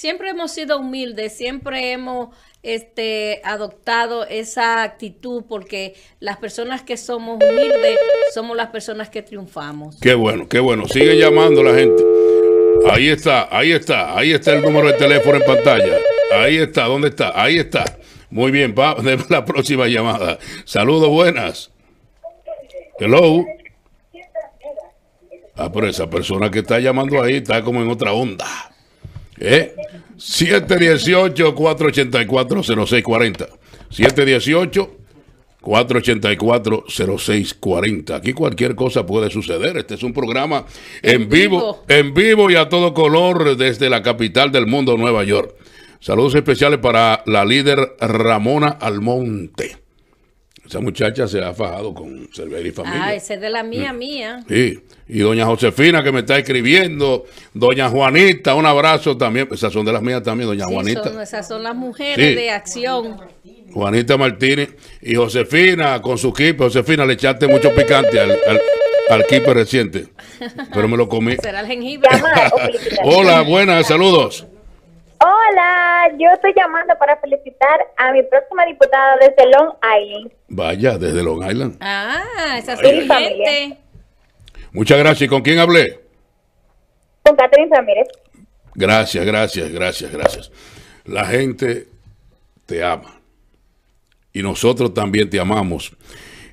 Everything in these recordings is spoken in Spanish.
siempre hemos sido humildes, siempre hemos este, adoptado esa actitud porque las personas que somos humildes somos las personas que triunfamos. Qué bueno, qué bueno. Sigue llamando la gente. Ahí está, ahí está, ahí está el número de teléfono en pantalla. Ahí está, ¿dónde está? Ahí está. Muy bien, va la próxima llamada. Saludos, buenas. Hello. Ah, pero esa persona que está llamando ahí está como en otra onda. ¿Eh? 718-484-0640. 718-484-0640. Aquí cualquier cosa puede suceder. Este es un programa en, vivo, en vivo y a todo color desde la capital del mundo, Nueva York. Saludos especiales para la líder Ramona Almonte. Esa muchacha se ha fajado con Cervera y Familia. Ah, esa es de la mía, mm. mía. Sí. Y doña Josefina que me está escribiendo, doña Juanita, un abrazo también. Esas son de las mías también, doña Juanita. Son, esas son las mujeres de acción. Juanita Martínez y Josefina con su kipe Josefina, le echaste mucho picante al, al, al kipe reciente, pero me lo comí. Será el jengibre. Hola, buenas, saludos. Hola, yo estoy llamando para felicitar a mi próxima diputada desde Long Island. Vaya, desde Long Island. Ah, esa es mi gente. Muchas gracias. ¿Y con quién hablé? Con Catherine Ramírez. Gracias, gracias, gracias, gracias. La gente te ama. Y nosotros también te amamos.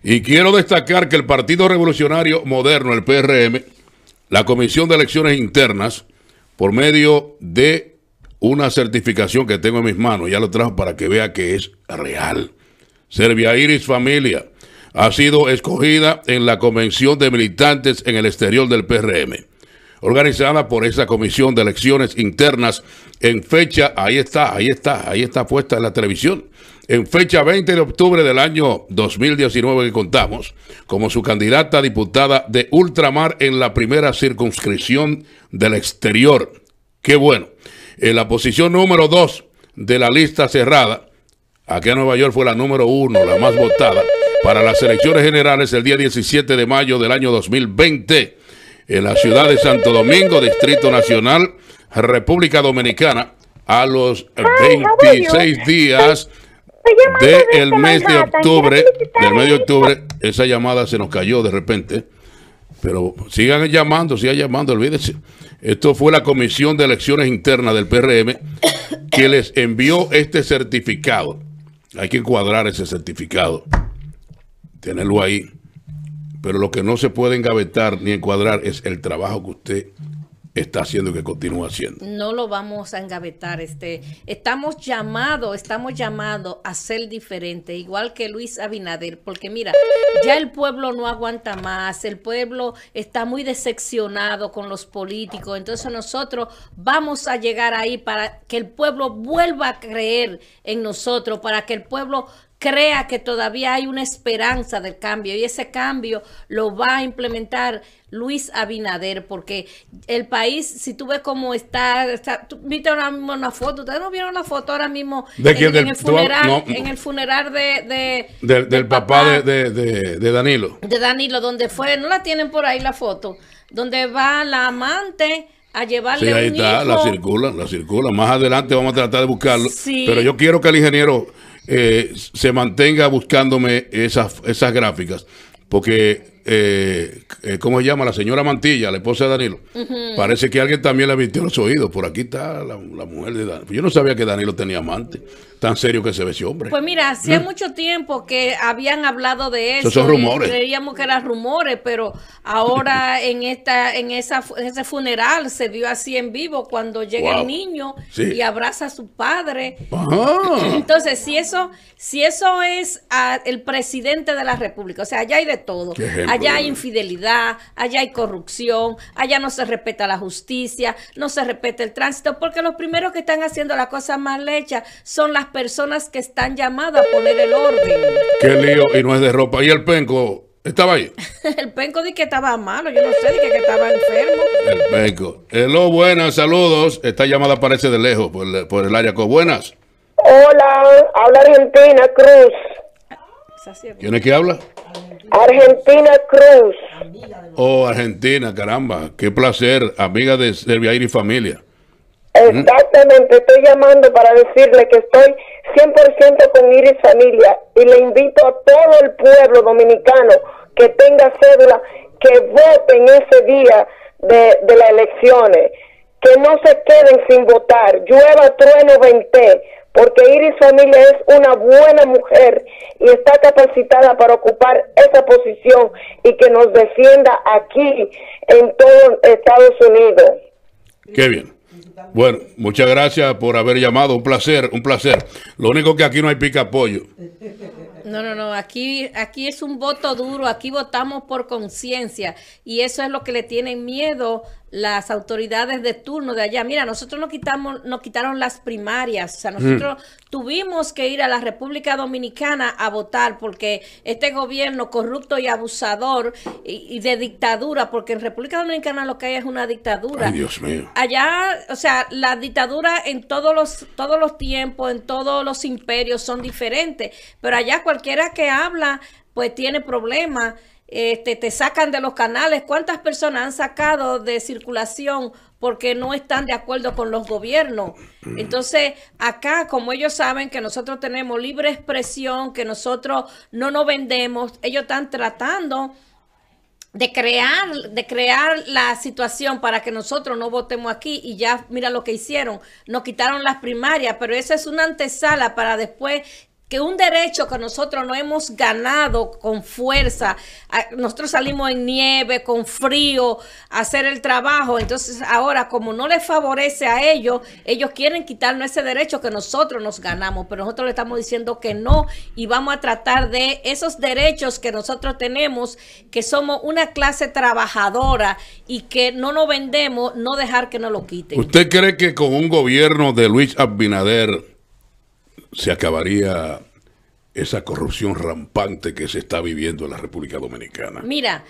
Y quiero destacar que el Partido Revolucionario Moderno, el PRM, la Comisión de Elecciones Internas, por medio de una certificación que tengo en mis manos, ya lo trajo para que vea que es real. Serbia Iris Familia ha sido escogida en la Convención de Militantes en el Exterior del PRM, organizada por esa Comisión de Elecciones Internas en fecha, ahí está, ahí está, ahí está puesta en la televisión, en fecha 20 de octubre del año 2019 que contamos, como su candidata diputada de ultramar en la primera circunscripción del exterior. Qué bueno. En la posición número 2 de la lista cerrada, aquí en Nueva York fue la número 1, la más votada, para las elecciones generales el día 17 de mayo del año 2020, en la ciudad de Santo Domingo, Distrito Nacional, República Dominicana, a los 26 días del mes de octubre, del mes de octubre, esa llamada se nos cayó de repente. Pero sigan llamando, sigan llamando, olvídense. Esto fue la Comisión de Elecciones Internas del PRM que les envió este certificado. Hay que cuadrar ese certificado, tenerlo ahí. Pero lo que no se puede engavetar ni encuadrar es el trabajo que usted está haciendo que continúa haciendo. No lo vamos a engavetar. Este, estamos llamados, estamos llamados a ser diferente, igual que Luis Abinader, porque mira, ya el pueblo no aguanta más, el pueblo está muy decepcionado con los políticos, entonces nosotros vamos a llegar ahí para que el pueblo vuelva a creer en nosotros, para que el pueblo crea que todavía hay una esperanza del cambio y ese cambio lo va a implementar Luis Abinader porque el país, si tú ves cómo está, viste ahora mismo una foto, ustedes no vieron la foto ahora mismo ¿De en, el funeral, en el funeral de, del, papá, de, Danilo. De Danilo, donde fue, no la tienen por ahí la foto, donde va la amante a llevarle sí, ahí está, la circula, la circula. Más adelante vamos a tratar de buscarlo. Pero yo quiero que el ingeniero eh, se mantenga buscándome esas, esas gráficas. Porque, eh, eh, ¿cómo se llama? La señora Mantilla, la esposa de Danilo. Parece que alguien también le vistió los oídos. Por aquí está la, la mujer de Danilo. Yo no sabía que Danilo tenía amante tan serio que se ve ese hombre. Pues mira, hacía mucho tiempo que habían hablado de eso. Esos son rumores. Creíamos que eran rumores, pero ahora en esta, en esa, ese funeral se vio así en vivo cuando llega el niño y abraza a su padre. Entonces, si eso, si eso es ah, el presidente de la República, o sea, allá hay de todo. Allá hay infidelidad, allá hay corrupción, allá no se respeta la justicia, no se respeta el tránsito, porque los primeros que están haciendo las cosas mal hechas son las personas que están llamadas a poner el orden. Qué lío, y no es de ropa. ¿Y el penco? ¿Estaba ahí? el penco di que estaba malo, yo no sé, di que estaba enfermo. El penco. Hello, buenas, saludos. Esta llamada parece de lejos, por el, área. con Buenas. Hola, habla Argentina Cruz. ¿Quién es que habla? Argentina Cruz. Oh, Argentina, caramba. Qué placer, amiga de serbia y familia. Exactamente, estoy llamando para decirle que estoy 100% con Iris Familia y le invito a todo el pueblo dominicano que tenga cédula que vote en ese día de, las elecciones, que no se queden sin votar, llueva, trueno, vente, porque Iris Familia es una buena mujer y está capacitada para ocupar esa posición y que nos defienda aquí en todo Estados Unidos. Qué bien. Bueno, muchas gracias por haber llamado. Un placer, un placer. Lo único que aquí no hay pica pollo No, no, no. Aquí, aquí es un voto duro. Aquí votamos por conciencia. Y eso es lo que le tienen miedo las autoridades de turno de allá. Mira, nosotros nos quitamos, nos quitaron las primarias. O sea, mm. nosotros tuvimos que ir a la República Dominicana a votar porque este gobierno corrupto y abusador y, de dictadura, porque en República Dominicana lo que hay es una dictadura. Dios mío. Allá, o sea, la dictadura en todos los, todos los tiempos, en todos los imperios son diferentes. Pero allá cualquiera que habla, pues tiene problemas. Este, te sacan de los canales. ¿Cuántas personas han sacado de circulación porque no están de acuerdo con los gobiernos? Mm. Entonces, acá, como ellos saben que nosotros tenemos libre expresión, que nosotros no nos vendemos, ellos están tratando de crear, de crear la situación para que nosotros no votemos aquí y ya mira lo que hicieron, nos quitaron las primarias, pero esa es una antesala para después que un derecho que nosotros no hemos ganado con fuerza, nosotros salimos en nieve, con frío, a hacer el trabajo, entonces ahora como no les favorece a ellos, ellos quieren quitarnos ese derecho que nosotros nos ganamos, pero nosotros le estamos diciendo que no y vamos a tratar de esos derechos que nosotros tenemos, que somos una clase trabajadora y que no nos vendemos, no dejar que nos lo quiten. ¿Usted cree que con un gobierno de Luis Abinader se acabaría esa corrupción rampante que se está viviendo en la República Dominicana. Mira,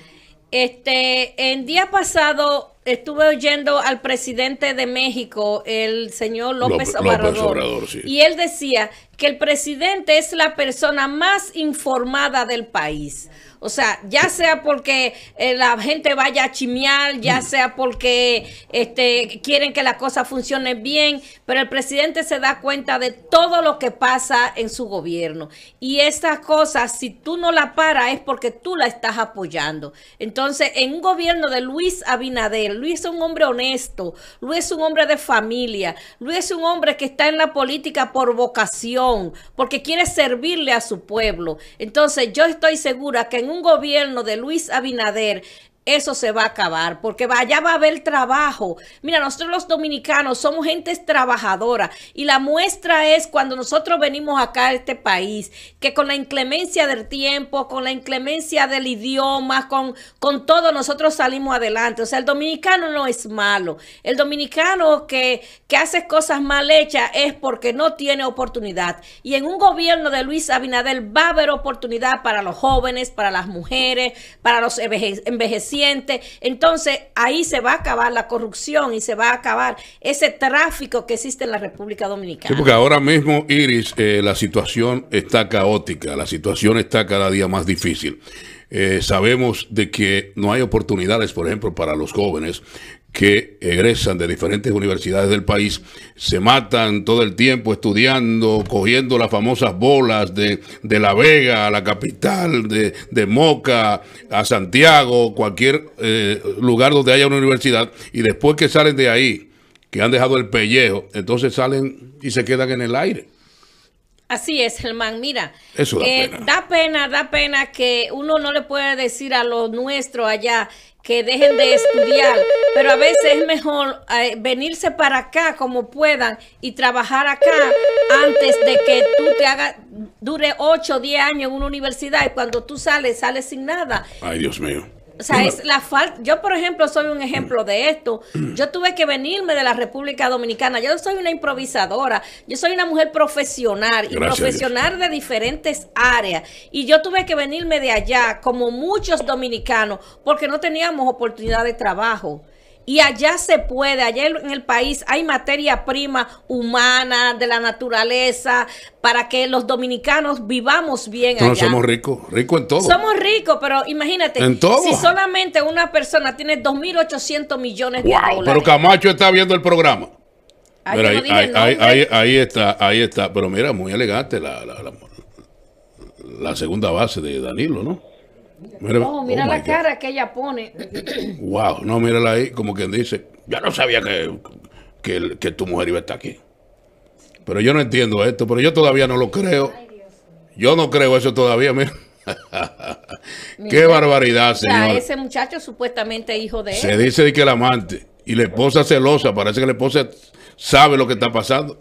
este, en día pasado Estuve oyendo al presidente de México, el señor López, Obrador, y él decía que el presidente es la persona más informada del país. O sea, ya sea porque eh, la gente vaya a chimear, ya mm. sea porque este, quieren que la cosa funcione bien, pero el presidente se da cuenta de todo lo que pasa en su gobierno. Y estas cosas, si tú no la paras, es porque tú la estás apoyando. Entonces, en un gobierno de Luis Abinadel Luis es un hombre honesto, Luis es un hombre de familia, Luis es un hombre que está en la política por vocación, porque quiere servirle a su pueblo. Entonces yo estoy segura que en un gobierno de Luis Abinader, eso se va a acabar, porque allá va a haber trabajo. Mira, nosotros los dominicanos somos gente trabajadora y la muestra es cuando nosotros venimos acá a este país, que con la inclemencia del tiempo, con la inclemencia del idioma, con, con todo, nosotros salimos adelante. O sea, el dominicano no es malo. El dominicano que, que hace cosas mal hechas es porque no tiene oportunidad. Y en un gobierno de Luis Abinader va a haber oportunidad para los jóvenes, para las mujeres, para los envejecidos entonces ahí se va a acabar la corrupción y se va a acabar ese tráfico que existe en la República Dominicana. porque ahora mismo, Iris, eh, la situación está caótica, la situación está cada día más difícil. Eh, sabemos de que no hay oportunidades, por ejemplo, para los jóvenes que egresan de diferentes universidades del país se matan todo el tiempo estudiando, cogiendo las famosas bolas de, La Vega a la capital, de, Moca a Santiago, cualquier eh, lugar donde haya una universidad, y después que salen de ahí, que han dejado el pellejo, entonces salen y se quedan en el aire. Así es, Germán. Mira, Eso da, eh, pena. da pena, da pena que uno no le pueda decir a los nuestros allá que dejen de estudiar, pero a veces es mejor eh, venirse para acá como puedan y trabajar acá antes de que tú te hagas, dure 8 o 10 años en una universidad y cuando tú sales, sales sin nada. Ay, Dios mío. O sea, es la falta. Yo, por ejemplo, soy un ejemplo de esto. Mm. Yo tuve que venirme de la República Dominicana. Yo soy una improvisadora. Yo soy una mujer profesional y profesional de diferentes áreas. Y yo tuve que venirme de allá, como muchos dominicanos, porque no teníamos oportunidad de trabajo y allá se puede, allá en el país hay materia prima humana, de la naturaleza, para que los dominicanos vivamos bien allá. somos ricos, ricos en todo. Somos ricos, pero imagínate, si solamente una persona tiene 2.800 millones de wow, dólares. Pero Camacho está viendo el programa. ahí, está, ahí está. Pero mira, muy elegante la, la segunda base de Danilo, ¿no? Mira, oh, oh mira la cara que ella pone. Wow, no, mírala ahí, como quien dice, yo no sabía que, que, tu mujer iba a estar aquí. Pero yo no entiendo esto, pero yo todavía no lo creo. yo no creo eso todavía, mira. Qué barbaridad, señor. ese muchacho supuestamente hijo de él. Se dice que el amante y la esposa celosa, parece que la esposa sabe lo que está pasando.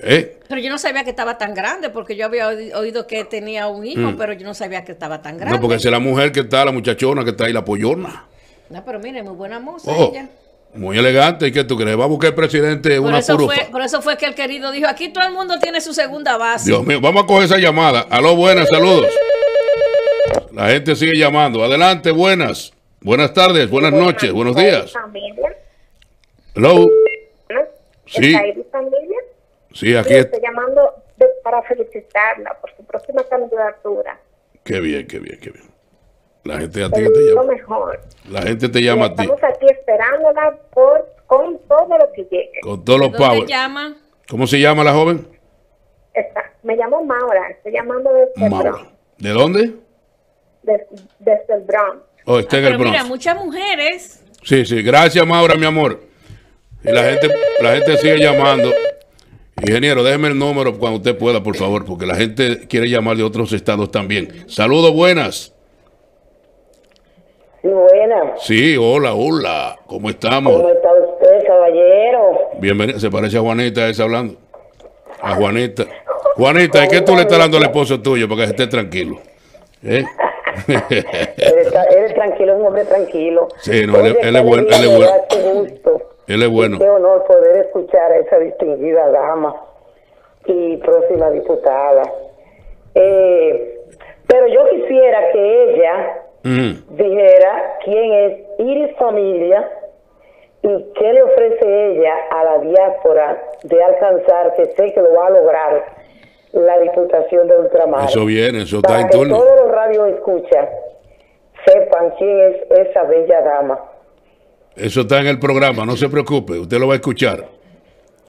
Eh. Pero yo no sabía que estaba tan grande, porque yo había oído que tenía un hijo, mm. pero yo no sabía que estaba tan grande. No, porque es la mujer que está, la muchachona que está ahí, la pollona. No, pero mire, muy buena moza ella. Muy elegante, ¿y qué tú crees? Va a buscar el presidente una eso Por eso fue que el querido dijo, aquí todo el mundo tiene su segunda base. Dios mío, vamos a coger esa llamada. Aló, buenas, saludos. La gente sigue llamando. Adelante, buenas. Buenas tardes, buenas, noches, buenos días. Hello. ¿Está Sí, aquí. Sí, estoy llamando para felicitarla por su próxima candidatura. Qué bien, qué bien, qué bien. La gente a ti te llama. La gente te llama a ti. Estamos aquí esperándola por, con todo lo que llegue. Con todos los se llama? ¿Cómo se llama la joven? me llamo Maura. Estoy llamando desde Maura. El Bronx. ¿De dónde? desde el Bronx. Oh, está en ah, el Bronx. Mira, muchas mujeres. Sí, sí. Gracias, Maura, mi amor. Y la gente, la gente sigue llamando. Ingeniero, déjeme el número cuando usted pueda, por favor, porque la gente quiere llamar de otros estados también. Saludos, buenas. Sí, buenas. Sí, hola, hola. ¿Cómo estamos? ¿Cómo está usted, caballero? Bienvenido. Se parece a Juanita esa hablando. A Juanita. Juanita, ¿es que tú le estás dando al esposo tuyo para que esté tranquilo? ¿Eh? él, es tranquilo, es un hombre tranquilo. Sí, no, él, es bueno, él, es bueno es bueno. qué honor poder escuchar a esa distinguida dama y próxima diputada. Eh, pero yo quisiera que ella dijera quién es Iris Familia y qué le ofrece ella a la diáspora de alcanzar, que sé que lo va a lograr, la Diputación de Ultramar. Eso viene, eso está en Que todos los radio escucha sepan quién es esa bella dama. Eso está en el programa, no se preocupe, usted lo va a escuchar.